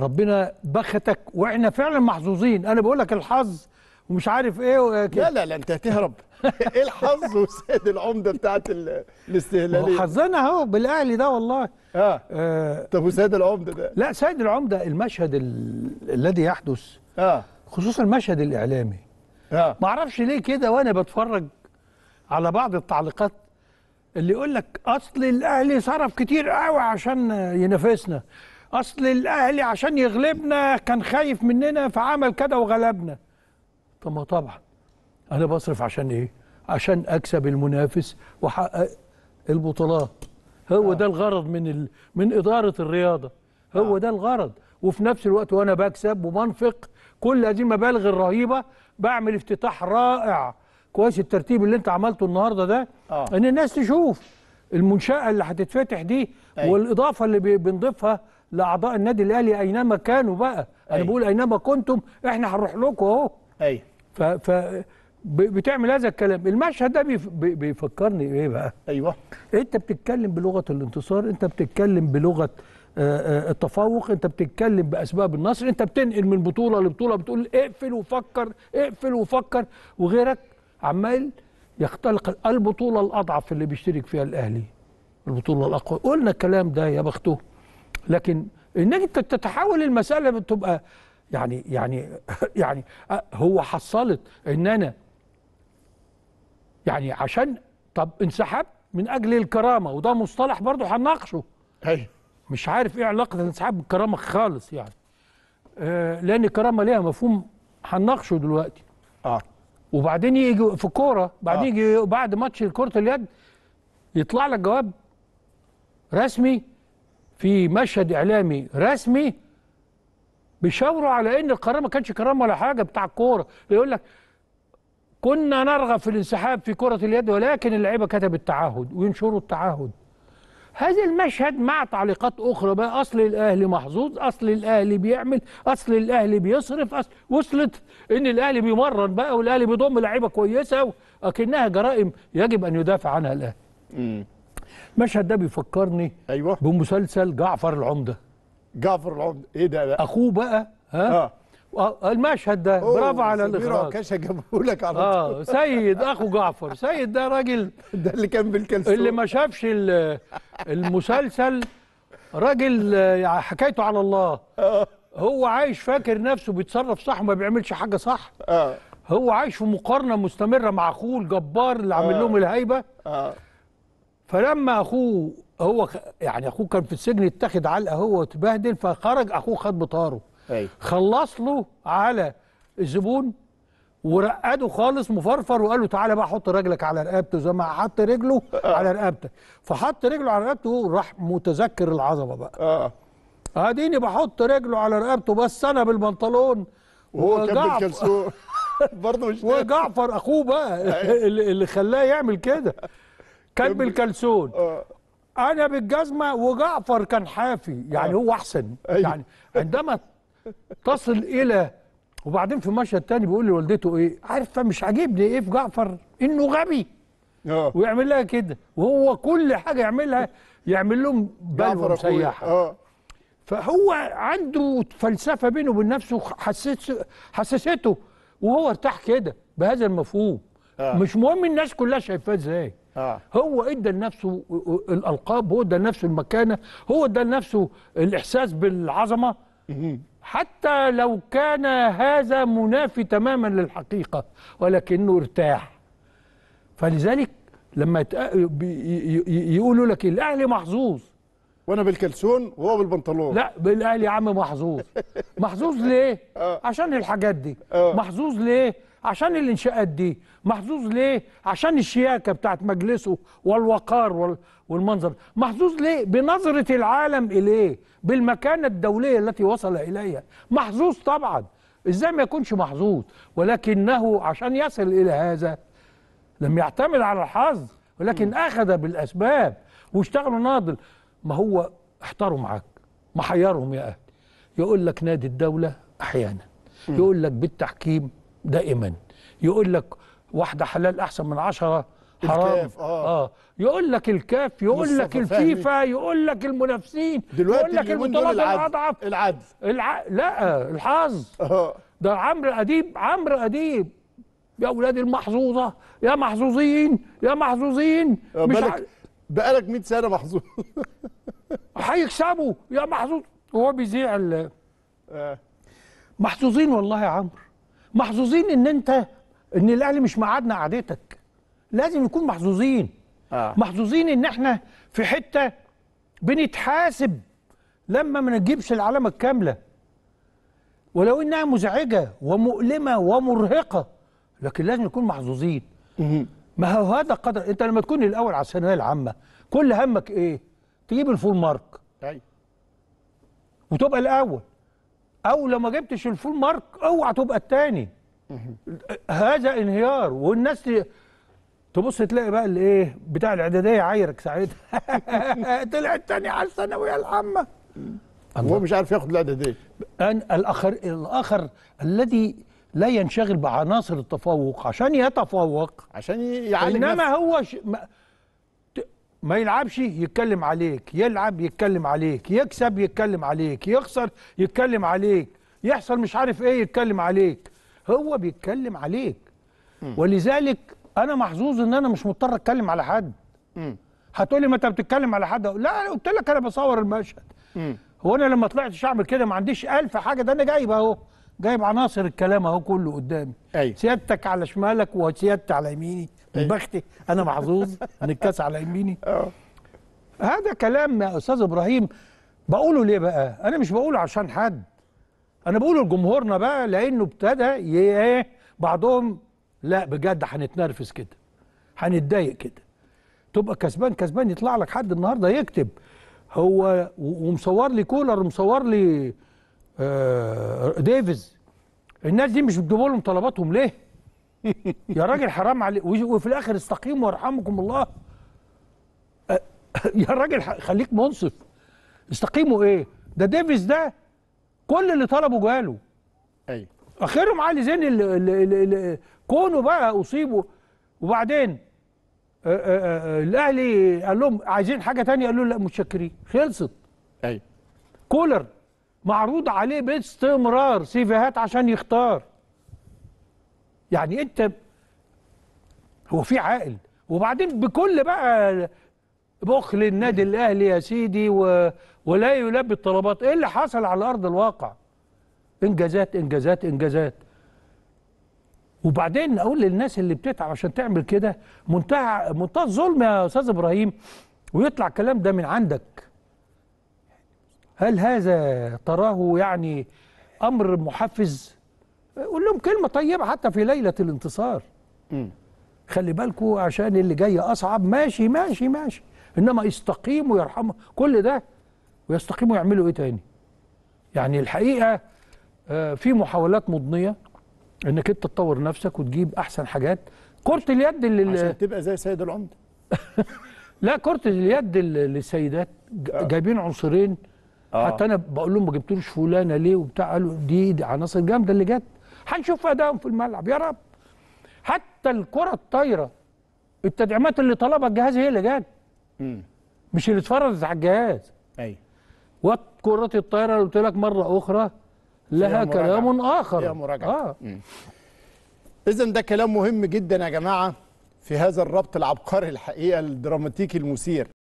ربنا بختك واحنا فعلا محظوظين انا بقول لك الحظ ومش عارف ايه كده. لا لا لا انت هتهرب ايه الحظ وسيد العمده بتاعت الاستهلاليه حظنا اهو بالاهلي ده والله اه, آه طب وسيد العمده ده لا سيد العمده المشهد الذي يحدث اه خصوصا المشهد الاعلامي اه ما اعرفش ليه كده وانا بتفرج على بعض التعليقات اللي يقول لك اصل الاهلي صرف كتير قوي عشان ينافسنا اصل الاهلي عشان يغلبنا كان خايف مننا فعمل كده وغلبنا طب ما طبعا انا بصرف عشان ايه عشان اكسب المنافس واحقق البطولات هو آه. ده الغرض من ال... من اداره الرياضه هو آه. ده الغرض وفي نفس الوقت وانا بكسب وبنفق كل هذه المبالغ الرهيبه بعمل افتتاح رائع كويس الترتيب اللي انت عملته النهارده ده آه. ان الناس تشوف المنشاه اللي هتتفتح دي أي. أيوه. والاضافه اللي بنضيفها لاعضاء النادي الاهلي اينما كانوا بقى أي. انا بقول اينما كنتم احنا هنروح لكم اهو ايوه ف, ف... بتعمل هذا الكلام المشهد ده بيف... بيفكرني بايه بقى ايوه انت بتتكلم بلغه الانتصار انت بتتكلم بلغه آه، آه، التفوق انت بتتكلم باسباب النصر انت بتنقل من بطوله لبطوله بتقول اقفل وفكر اقفل وفكر وغيرك عمال يختلق البطوله الاضعف اللي بيشترك فيها الاهلي البطوله الاقوى قلنا الكلام ده يا بخته لكن انك تتحول المساله بتبقى يعني يعني يعني آه، هو حصلت ان انا يعني عشان طب انسحبت من اجل الكرامه وده مصطلح برضه هنناقشه ايوه مش عارف ايه علاقه الانسحاب بالكرامه خالص يعني آه لان الكرامه ليها مفهوم هنناقشه دلوقتي اه وبعدين يجي في الكوره بعدين آه. يجي بعد ماتش كره اليد يطلع لك جواب رسمي في مشهد اعلامي رسمي بيشاوروا على ان القرار ما كانش كرامه ولا حاجه بتاع الكوره بيقول لك كنا نرغب في الانسحاب في كره اليد ولكن اللعيبه كتبت تعهد وينشروا التعهد هذا المشهد مع تعليقات اخرى بقى اصل الاهلي محظوظ اصل الاهلي بيعمل اصل الاهلي بيصرف أصل وصلت ان الاهلي بيمرن بقى والاهلي بيضم لعيبه كويسه اكنها جرائم يجب ان يدافع عنها الاهلي المشهد ده بيفكرني ايوه بمسلسل جعفر العمده جعفر العمده ايه ده بقى اخوه بقى ها آه. آه، المشهد ده برافو على الاخراج كاشا جابه لك على آه، طول اه سيد اخو جعفر سيد ده راجل ده اللي كان بالكلسون اللي ما شافش المسلسل راجل آه، حكايته على الله آه. هو عايش فاكر نفسه بيتصرف صح وما بيعملش حاجه صح آه. هو عايش في مقارنه مستمره مع اخوه الجبار اللي عامل لهم الهيبه آه. فلما اخوه هو يعني اخوه كان في السجن اتخذ علقه هو وتبهدل فخرج اخوه خد بطاره أي. خلص له على الزبون ورقده خالص مفرفر وقال له تعالى بقى حط رجلك على رقبته زي ما حط رجله آه. على رقبتك فحط رجله على رقبته راح متذكر العظمه بقى اه اديني بحط رجله على رقبته بس انا بالبنطلون وهو كان بالكلسون برضه مش وجعفر اخوه بقى اللي خلاه يعمل كده كان بالكلسون آه. انا بالجزمه وجعفر كان حافي يعني آه. هو احسن أيوه. يعني عندما تصل الى وبعدين في مشهد تاني بيقول لوالدته ايه عارفه مش عاجبني ايه في جعفر انه غبي اه ويعمل لها كده وهو كل حاجه يعملها يعمل لهم بلوه مسيحه اه فهو عنده فلسفه بينه وبين نفسه حسس حسسته وهو ارتاح كده بهذا المفهوم آه. مش مهم الناس كلها شايفاه ازاي آه. هو ادى لنفسه الالقاب هو ادى لنفسه المكانه هو ادى لنفسه الاحساس بالعظمه حتى لو كان هذا منافي تماما للحقيقه ولكنه ارتاح فلذلك لما يقولوا لك الاهلي محظوظ وانا بالكلسون وهو بالبنطلون لا بالاهلي يا عم محظوظ محظوظ ليه آه. عشان الحاجات دي آه. محظوظ ليه عشان الانشاءات دي محظوظ ليه عشان الشياكه بتاعت مجلسه والوقار والمنظر محظوظ ليه بنظره العالم اليه بالمكانه الدوليه التي وصل اليها محظوظ طبعا ازاي ما يكونش محظوظ ولكنه عشان يصل الى هذا لم يعتمد على الحظ ولكن اخذ بالاسباب واشتغلوا ناضل ما هو احتاروا معاك محيرهم يا اهل يقول لك نادي الدوله احيانا يقول لك بالتحكيم دائما يقول لك واحده حلال احسن من عشرة حرام الكاف آه. اه يقول لك الكاف يقول لك الفيفا يقول لك المنافسين يقول لك البطولات الاضعف العدل الع... لا الحظ اه ده عمرو اديب عمرو اديب يا اولاد المحظوظه يا محظوظين يا محظوظين آه، مش بقالك, ع... بقالك 100 سنه محظوظ هيكسبوا يا محظوظ هو بيذيع ال آه. محظوظين والله يا عمرو محظوظين ان انت ان الاهلي مش معادنا قعدتك لازم نكون محظوظين آه. محظوظين ان احنا في حته بنتحاسب لما ما نجيبش العلامه الكامله ولو انها مزعجه ومؤلمه ومرهقه لكن لازم نكون محظوظين ما هو هذا قدر انت لما تكون الاول على الثانويه العامه كل همك ايه تجيب الفول مارك ايوه وتبقى الاول او لو ما جبتش الفول مارك اوعى تبقى الثاني هذا انهيار والناس تبص تلاقي بقى الايه بتاع الاعداديه عايرك ساعتها طلع الثاني على الثانويه العامه وهو مش عارف ياخد الاعداديه أن الاخر الاخر الذي لا ينشغل بعناصر التفوق عشان يتفوق عشان يعلم انما نفسه. هو ش... ما يلعبش يتكلم عليك يلعب يتكلم عليك يكسب يتكلم عليك يخسر يتكلم عليك يحصل مش عارف ايه يتكلم عليك هو بيتكلم عليك م. ولذلك انا محظوظ ان انا مش مضطر اتكلم على حد هتقولي ما انت بتتكلم على حد لا انا قلت لك انا بصور المشهد هو انا لما طلعت اعمل كده ما عنديش الف حاجه ده انا جايب اهو جايب عناصر الكلام اهو كله قدامي أيوة. سيادتك على شمالك وسيادتي على يميني أيوة. بختي انا محظوظ ان الكاس على يميني أوه. هذا كلام يا استاذ ابراهيم بقوله ليه بقى انا مش بقوله عشان حد انا بقوله لجمهورنا بقى لانه ابتدى ايه بعضهم لا بجد هنتنرفز كده هنتضايق كده تبقى كسبان كسبان يطلع لك حد النهارده يكتب هو ومصور لي كولر ومصور لي آه، ديفيز الناس دي مش بتجيبوا لهم طلباتهم ليه؟ يا راجل حرام عليك وفي الاخر استقيموا وارحمكم الله آه، يا راجل خليك منصف استقيموا ايه؟ ده ديفيز ده كل اللي طلبه جاله ايوه اخرهم علي زين اللي, اللي, اللي, كونه بقى اصيبوا وبعدين آه، الاهلي قال لهم عايزين حاجه تانية قالوا له لا متشكرين خلصت ايوه كولر معروض عليه باستمرار سيفيهات عشان يختار يعني انت هو في عائل وبعدين بكل بقى بخل النادي الاهلي يا سيدي و... ولا يلبي الطلبات ايه اللي حصل على ارض الواقع انجازات انجازات انجازات وبعدين اقول للناس اللي بتتعب عشان تعمل كده منتهى منتهى الظلم يا استاذ ابراهيم ويطلع الكلام ده من عندك هل هذا تراه يعني أمر محفز قول لهم كلمة طيبة حتى في ليلة الانتصار م. خلي بالكم عشان اللي جاي أصعب ماشي ماشي ماشي إنما يستقيموا يرحموا كل ده ويستقيموا يعملوا إيه تاني يعني الحقيقة آه، في محاولات مضنية انك انت تطور نفسك وتجيب احسن حاجات كرة اليد اللي عشان تبقى زي سيد العمدة لا كرة اليد للسيدات آه. جايبين عنصرين آه. حتى انا بقول لهم ما جبتوش فلانه ليه وبتاع قالوا دي, دي عناصر جامده اللي جت هنشوف ادائهم في الملعب يا رب حتى الكره الطايره التدعيمات اللي طلبها الجهاز هي اللي جت مش اللي اتفرضت على الجهاز ايوه وكرة الطايرة اللي قلت لك مرة أخرى لها كلام آخر فيها مراجعة آه. إذا ده كلام مهم جدا يا جماعة في هذا الربط العبقري الحقيقة الدراماتيكي المثير